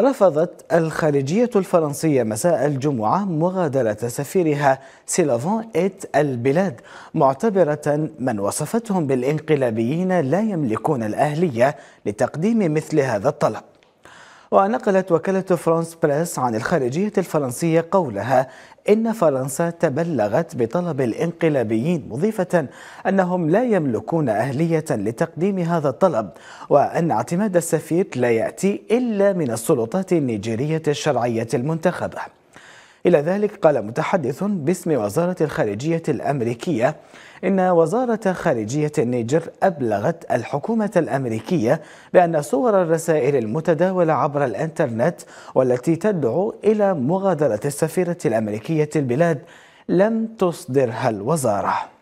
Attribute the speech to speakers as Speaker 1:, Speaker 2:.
Speaker 1: رفضت الخارجية الفرنسية مساء الجمعة مغادرة سفيرها سيلافون إيت البلاد معتبرة من وصفتهم بالانقلابيين لا يملكون الأهلية لتقديم مثل هذا الطلب ونقلت وكالة فرانس بريس عن الخارجية الفرنسية قولها إن فرنسا تبلغت بطلب الإنقلابيين مضيفة أنهم لا يملكون أهلية لتقديم هذا الطلب وأن اعتماد السفير لا يأتي إلا من السلطات النيجيرية الشرعية المنتخبة إلى ذلك قال متحدث باسم وزارة الخارجية الأمريكية إن وزارة خارجية النيجر أبلغت الحكومة الأمريكية بأن صور الرسائل المتداولة عبر الإنترنت والتي تدعو إلى مغادرة السفيرة الأمريكية البلاد لم تصدرها الوزارة